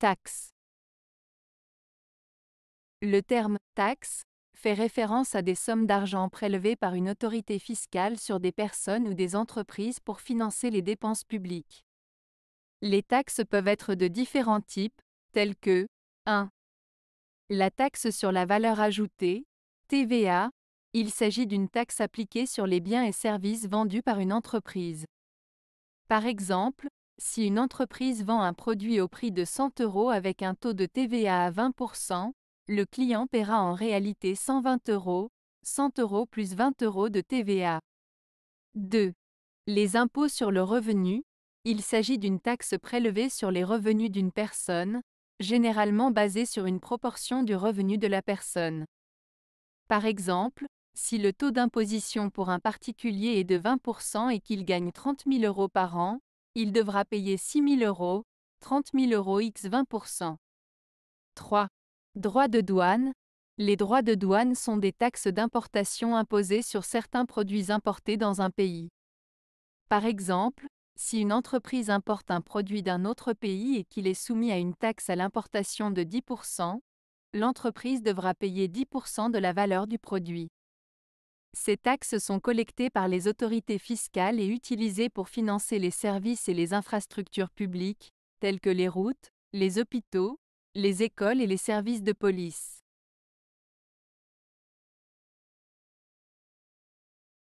Taxe. Le terme taxe fait référence à des sommes d'argent prélevées par une autorité fiscale sur des personnes ou des entreprises pour financer les dépenses publiques. Les taxes peuvent être de différents types, tels que 1. La taxe sur la valeur ajoutée, TVA, il s'agit d'une taxe appliquée sur les biens et services vendus par une entreprise. Par exemple, si une entreprise vend un produit au prix de 100 euros avec un taux de TVA à 20%, le client paiera en réalité 120 euros, 100 euros plus 20 euros de TVA. 2. Les impôts sur le revenu. Il s'agit d'une taxe prélevée sur les revenus d'une personne, généralement basée sur une proportion du revenu de la personne. Par exemple, si le taux d'imposition pour un particulier est de 20% et qu'il gagne 30 000 euros par an, il devra payer 6 000 euros, 30 000 euros x 20 3. Droits de douane. Les droits de douane sont des taxes d'importation imposées sur certains produits importés dans un pays. Par exemple, si une entreprise importe un produit d'un autre pays et qu'il est soumis à une taxe à l'importation de 10%, l'entreprise devra payer 10% de la valeur du produit. Ces taxes sont collectées par les autorités fiscales et utilisées pour financer les services et les infrastructures publiques, telles que les routes, les hôpitaux, les écoles et les services de police.